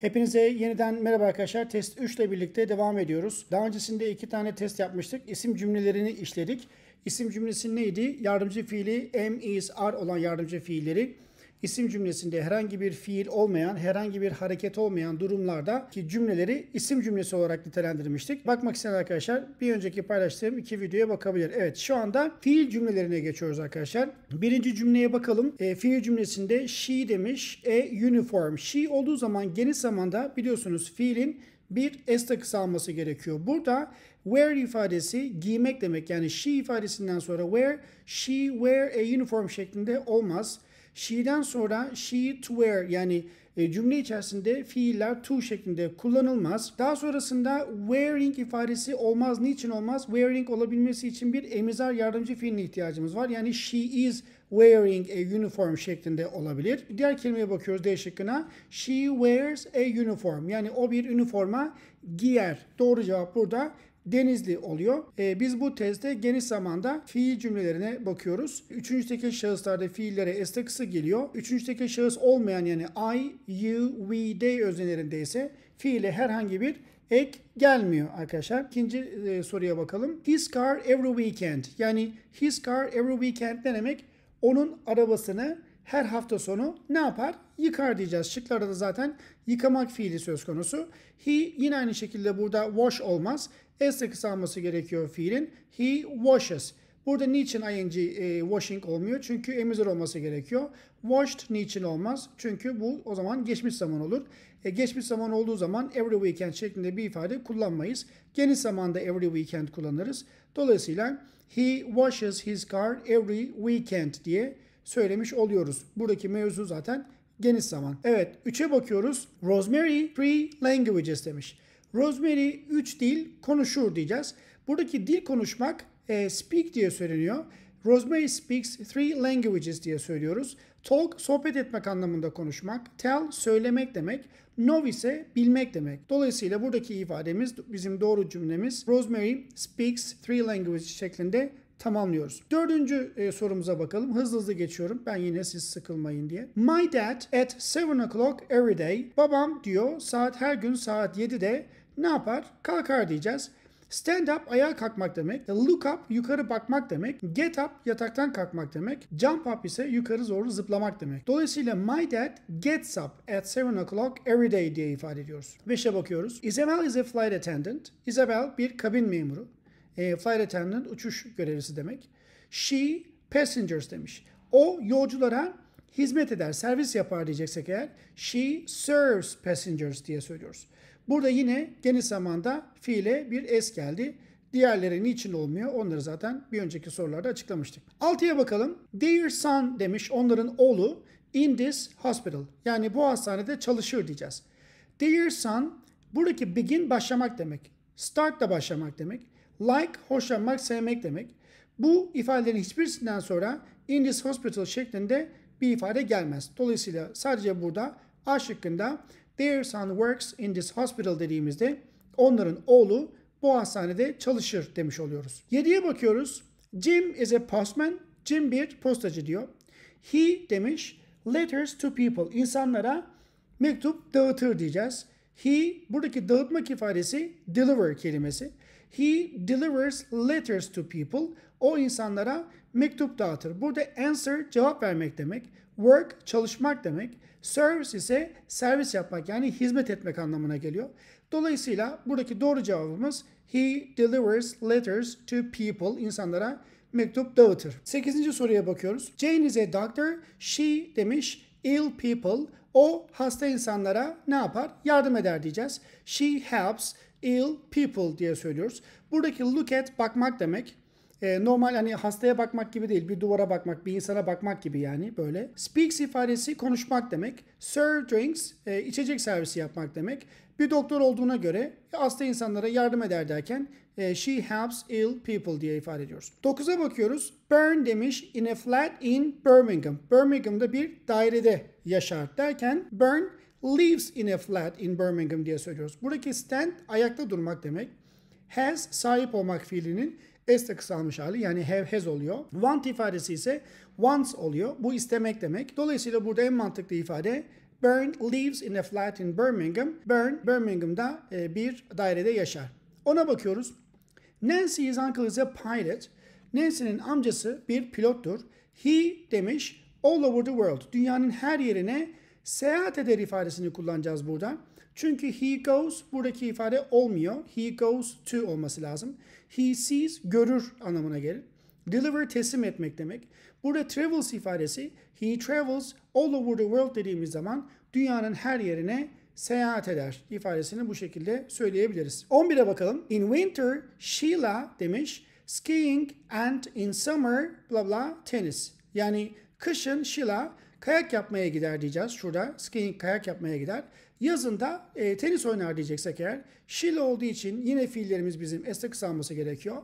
Hepinize yeniden merhaba arkadaşlar. Test 3 ile birlikte devam ediyoruz. Daha öncesinde iki tane test yapmıştık. İsim cümlelerini işledik. İsim cümlesi neydi? Yardımcı fiili am, is, r olan yardımcı fiilleri isim cümlesinde herhangi bir fiil olmayan, herhangi bir hareket olmayan durumlarda ki cümleleri isim cümlesi olarak nitelendirmiştik. Bakmak isteyen arkadaşlar bir önceki paylaştığım iki videoya bakabilir. Evet şu anda fiil cümlelerine geçiyoruz arkadaşlar. Birinci cümleye bakalım. E, fiil cümlesinde she demiş. A e, uniform. She olduğu zaman geniş zamanda biliyorsunuz fiilin bir s takısı alması gerekiyor. Burada wear ifadesi giymek demek. Yani she ifadesinden sonra wear, she wear a uniform şeklinde olmaz. She'den sonra she to where yani e, cümle içerisinde fiiller to şeklinde kullanılmaz. Daha sonrasında wearing ifadesi olmaz. Niçin olmaz? Wearing olabilmesi için bir emizar yardımcı fiiline ihtiyacımız var. Yani she is wearing a uniform şeklinde olabilir. Diğer kelimeye bakıyoruz D şıkkına. She wears a uniform. Yani o bir üniforma giyer. Doğru cevap burada denizli oluyor. E, biz bu tezde geniş zamanda fiil cümlelerine bakıyoruz. Üçüncü tekil şahıslarda fiillere esne kısa geliyor. Üçüncü tekil şahıs olmayan yani I, you, we, they öznelerinde ise fiile herhangi bir ek gelmiyor arkadaşlar. İkinci e, soruya bakalım. His car every weekend. Yani his car every weekend ne demek? Onun arabasını her hafta sonu ne yapar? Yıkar diyeceğiz. Şıklarda da zaten yıkamak fiili söz konusu. He yine aynı şekilde burada wash olmaz. S'le kısalması gerekiyor fiilin. He washes. Burada niçin ing e, washing olmuyor? Çünkü emizer olması gerekiyor. Washed niçin olmaz? Çünkü bu o zaman geçmiş zaman olur. E, geçmiş zaman olduğu zaman every weekend şeklinde bir ifade kullanmayız. Geniş zamanda every weekend kullanırız. Dolayısıyla he washes his car every weekend diye söylemiş oluyoruz. Buradaki mevzu zaten geniş zaman. Evet 3'e bakıyoruz. Rosemary three languages demiş. Rosemary 3 dil konuşur diyeceğiz. Buradaki dil konuşmak e, speak diye söyleniyor. Rosemary speaks three languages diye söylüyoruz. Talk sohbet etmek anlamında konuşmak, tell söylemek demek, know ise bilmek demek. Dolayısıyla buradaki ifademiz bizim doğru cümlemiz Rosemary speaks three languages şeklinde tamamlıyoruz. Dördüncü e, sorumuza bakalım. Hızlı hızlı geçiyorum. Ben yine siz sıkılmayın diye. My dad at 7 o'clock every day. Babam diyor saat her gün saat 7'de ne yapar? Kalkar diyeceğiz. Stand up ayağa kalkmak demek. Look up yukarı bakmak demek. Get up yataktan kalkmak demek. Jump up ise yukarı zorlu zıplamak demek. Dolayısıyla my dad gets up at 7 o'clock every day diye ifade ediyoruz. Beşe bakıyoruz. Isabel is a flight attendant. Isabel bir kabin memuru e, flight attendant uçuş görevlisi demek. She passengers demiş. O yolculara hizmet eder, servis yapar diyeceksek eğer she serves passengers diye söylüyoruz. Burada yine geniş zamanda fiile bir es geldi. Diğerleri niçin olmuyor? Onları zaten bir önceki sorularda açıklamıştık. Altıya bakalım. Dear son demiş onların oğlu in this hospital. Yani bu hastanede çalışır diyeceğiz. Dear son buradaki begin başlamak demek. Start da başlamak demek. Like hoşlanmak, sevmek demek. Bu ifadelerin hiçbirisinden sonra in this hospital şeklinde bir ifade gelmez. Dolayısıyla sadece burada A şıkkında their son works in this hospital dediğimizde onların oğlu bu hastanede çalışır demiş oluyoruz. 7'ye bakıyoruz. Jim is a postman. Jim bir postacı diyor. He demiş letters to people. insanlara mektup dağıtır diyeceğiz. He buradaki dağıtmak ifadesi deliver kelimesi. He delivers letters to people. O insanlara mektup dağıtır. Burada answer cevap vermek demek. Work çalışmak demek. Service ise servis yapmak yani hizmet etmek anlamına geliyor. Dolayısıyla buradaki doğru cevabımız he delivers letters to people insanlara mektup dağıtır. 8. soruya bakıyoruz. Jane is a doctor. She demiş ill people o hasta insanlara ne yapar? Yardım eder diyeceğiz. She helps ill people diye söylüyoruz. Buradaki look at bakmak demek. E, normal hani hastaya bakmak gibi değil. Bir duvara bakmak, bir insana bakmak gibi yani böyle. Speaks ifadesi konuşmak demek. Serve drinks e, içecek servisi yapmak demek. Bir doktor olduğuna göre hasta insanlara yardım eder derken e, she helps ill people diye ifade ediyoruz. 9'a bakıyoruz. Burn demiş in a flat in Birmingham. Birmingham'da bir dairede yaşar derken burn Lives in a flat in Birmingham diye söylüyoruz. Buradaki stand ayakta durmak demek. Has sahip olmak fiilinin s de kısalmış hali yani have has oluyor. Want ifadesi ise wants oluyor. Bu istemek demek. Dolayısıyla burada en mantıklı ifade Byrne lives in a flat in Birmingham. Byrne Birmingham'da e, bir dairede yaşar. Ona bakıyoruz. Nancy's uncle is a pilot. Nancy'nin amcası bir pilottur. He demiş all over the world. Dünyanın her yerine Seyahat eder ifadesini kullanacağız burada. Çünkü he goes buradaki ifade olmuyor. He goes to olması lazım. He sees görür anlamına gelir. Deliver teslim etmek demek. Burada travels ifadesi he travels all over the world dediğimiz zaman dünyanın her yerine seyahat eder ifadesini bu şekilde söyleyebiliriz. 11'e bakalım. In winter Sheila demiş skiing and in summer bla bla tennis. Yani kışın Sheila kayak yapmaya gider diyeceğiz şurada. Skiing kayak yapmaya gider. Yazında e, tenis oynar diyeceksek eğer. Şil olduğu için yine fiillerimiz bizim es'te kısalması gerekiyor.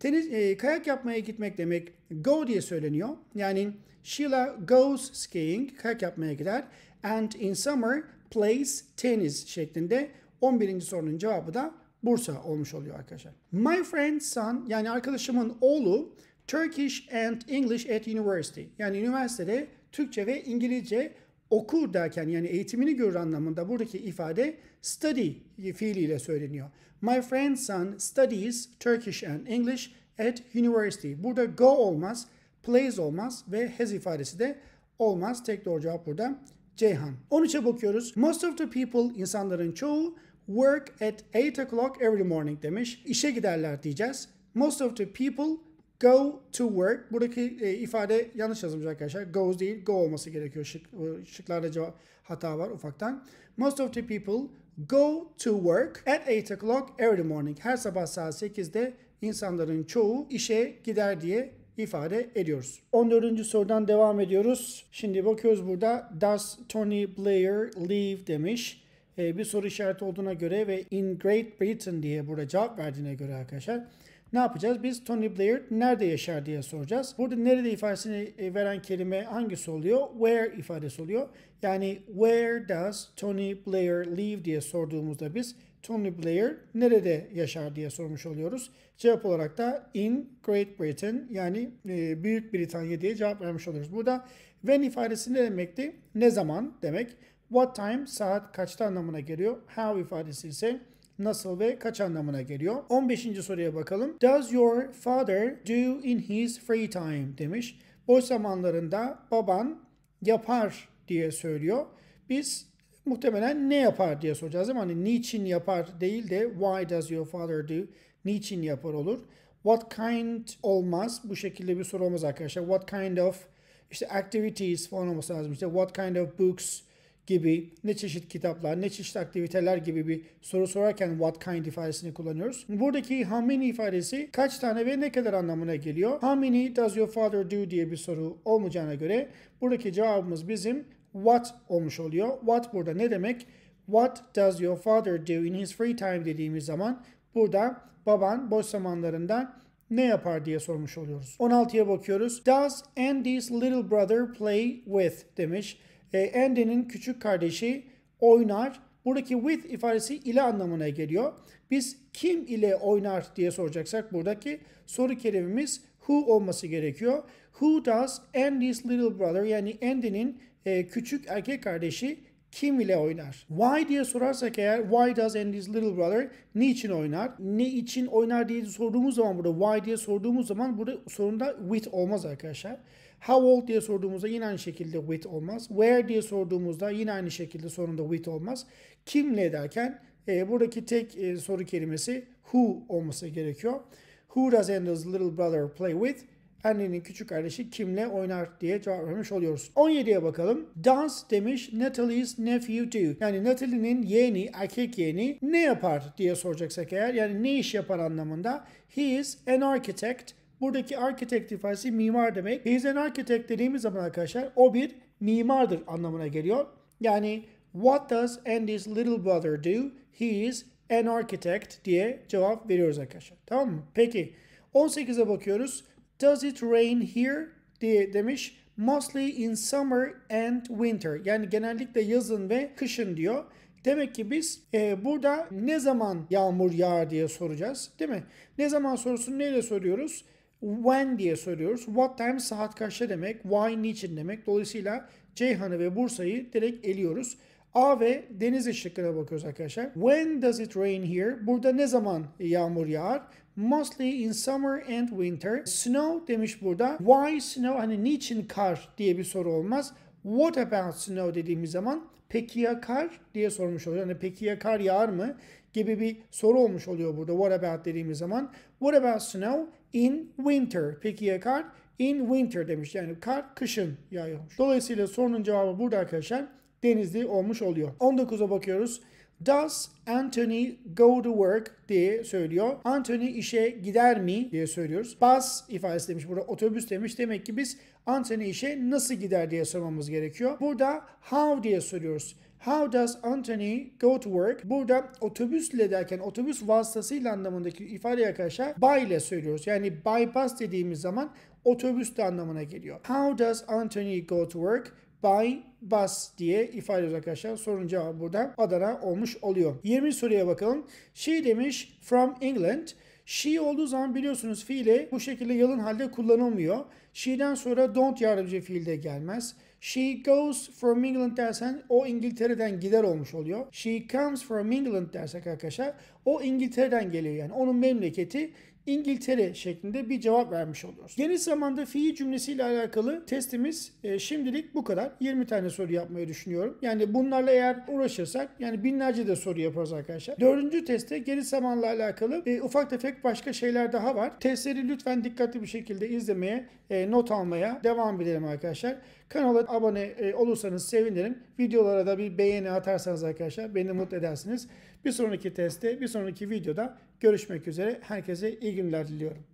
Tenis, e, kayak yapmaya gitmek demek go diye söyleniyor. Yani Sheila goes skiing, kayak yapmaya gider. And in summer plays tennis şeklinde 11. sorunun cevabı da Bursa olmuş oluyor arkadaşlar. My friend's son yani arkadaşımın oğlu Turkish and English at University. Yani üniversitede Türkçe ve İngilizce okur derken yani eğitimini görür anlamında buradaki ifade study fiiliyle söyleniyor. My friend's son studies Turkish and English at university. Burada go olmaz, plays olmaz ve has ifadesi de olmaz. Tek doğru cevap burada Ceyhan. 13'e bakıyoruz. Most of the people insanların çoğu work at 8 o'clock every morning demiş. İşe giderler diyeceğiz. Most of the people Go to work. Buradaki e, ifade yanlış yazılmış arkadaşlar. Goes değil go olması gerekiyor. Şık, şıklarda cevap, hata var ufaktan. Most of the people go to work at 8 o'clock every morning. Her sabah saat 8'de insanların çoğu işe gider diye ifade ediyoruz. 14. sorudan devam ediyoruz. Şimdi bakıyoruz burada Does Tony Blair leave demiş. Ee, bir soru işareti olduğuna göre ve in Great Britain diye burada cevap verdiğine göre arkadaşlar ne yapacağız? Biz Tony Blair nerede yaşar diye soracağız. Burada nerede ifadesini e, veren kelime hangisi oluyor? Where ifadesi oluyor. Yani where does Tony Blair live diye sorduğumuzda biz Tony Blair nerede yaşar diye sormuş oluyoruz. Cevap olarak da in Great Britain yani e, Büyük Britanya diye cevap vermiş oluyoruz. Burada when ifadesi ne demekti? Ne zaman demek. What time saat kaçta anlamına geliyor. How ifadesi ise nasıl ve kaç anlamına geliyor. 15. soruya bakalım. Does your father do in his free time demiş. Boş zamanlarında baban yapar diye söylüyor. Biz muhtemelen ne yapar diye soracağız ama hani niçin yapar değil de why does your father do niçin yapar olur. What kind olmaz. Bu şekilde bir soru olmaz arkadaşlar. What kind of işte activities falan olması lazım. İşte what kind of books gibi ne çeşit kitaplar, ne çeşit aktiviteler gibi bir soru sorarken what kind ifadesini kullanıyoruz. Buradaki how many ifadesi kaç tane ve ne kadar anlamına geliyor. How many does your father do diye bir soru olmayacağına göre buradaki cevabımız bizim what olmuş oluyor. What burada ne demek? What does your father do in his free time dediğimiz zaman burada baban boş zamanlarında ne yapar diye sormuş oluyoruz. 16'ya bakıyoruz. Does Andy's little brother play with demiş. E, Andy'nin küçük kardeşi oynar. Buradaki with ifadesi ile anlamına geliyor. Biz kim ile oynar diye soracaksak buradaki soru kelimemiz who olması gerekiyor. Who does Andy's little brother yani Andy'nin e, küçük erkek kardeşi kim ile oynar? Why diye sorarsak eğer why does Andy's little brother niçin oynar? Ne için oynar diye sorduğumuz zaman burada why diye sorduğumuz zaman burada sorunda with olmaz arkadaşlar. How old diye sorduğumuzda yine aynı şekilde with olmaz. Where diye sorduğumuzda yine aynı şekilde sonunda with olmaz. Kimle derken e, buradaki tek e, soru kelimesi who olması gerekiyor. Who does Andy's little brother play with? Annenin küçük kardeşi kimle oynar diye cevap vermiş oluyoruz. 17'ye bakalım. Dance demiş Natalie's nephew do. Yani Natalie'nin yeğeni, erkek yeğeni ne yapar diye soracaksak eğer. Yani ne iş yapar anlamında. He is an architect. Buradaki architect ifadesi mimar demek. He is an architect dediğimiz zaman arkadaşlar o bir mimardır anlamına geliyor. Yani what does Andy's little brother do? He is an architect diye cevap veriyoruz arkadaşlar. Tamam mı? Peki 18'e bakıyoruz. Does it rain here diye demiş. Mostly in summer and winter. Yani genellikle yazın ve kışın diyor. Demek ki biz e, burada ne zaman yağmur yağar diye soracağız değil mi? Ne zaman sorusunu neyle soruyoruz? When diye soruyoruz. What time saat kaçta demek. Why niçin demek. Dolayısıyla Ceyhan'ı ve Bursa'yı direkt eliyoruz. A ve deniz ışıklarına bakıyoruz arkadaşlar. When does it rain here? Burada ne zaman yağmur yağar? Mostly in summer and winter. Snow demiş burada. Why snow? Hani niçin kar diye bir soru olmaz. What about snow dediğimiz zaman peki ya kar diye sormuş oluyor. Hani peki ya kar yağar mı? gibi bir soru olmuş oluyor burada what about dediğimiz zaman. What about snow in winter? Peki ya kar? In winter demiş. Yani kar kışın yağıyormuş. Dolayısıyla sorunun cevabı burada arkadaşlar. Denizli olmuş oluyor. 19'a bakıyoruz. Does Anthony go to work diye söylüyor. Anthony işe gider mi diye söylüyoruz. Bus ifadesi demiş burada otobüs demiş. Demek ki biz Anthony işe nasıl gider diye sormamız gerekiyor. Burada how diye soruyoruz. How does Anthony go to work? Burada otobüsle derken otobüs vasıtasıyla anlamındaki ifade arkadaşlar by ile söylüyoruz. Yani bypass dediğimiz zaman otobüs de anlamına geliyor. How does Anthony go to work? By bus diye ifade ediyoruz arkadaşlar. Sorun cevabı burada Adana olmuş oluyor. 20 soruya bakalım. She demiş from England. She olduğu zaman biliyorsunuz fiile bu şekilde yalın halde kullanılmıyor. She'den sonra don't yardımcı fiilde gelmez. She goes from England dersen o İngiltere'den gider olmuş oluyor. She comes from England dersek arkadaşlar o İngiltere'den geliyor yani. Onun memleketi İngiltere şeklinde bir cevap vermiş oluyoruz. Geniş zamanda fiil cümlesiyle alakalı testimiz e, şimdilik bu kadar. 20 tane soru yapmayı düşünüyorum. Yani bunlarla eğer uğraşırsak yani binlerce de soru yaparız arkadaşlar. Dördüncü teste geniş zamanla alakalı e, ufak tefek başka şeyler daha var. Testleri lütfen dikkatli bir şekilde izlemeye, e, not almaya devam edelim arkadaşlar. Kanala abone e, olursanız sevinirim. Videolara da bir beğeni atarsanız arkadaşlar beni mutlu edersiniz. Bir sonraki testte, bir sonraki videoda Görüşmek üzere. Herkese iyi günler diliyorum.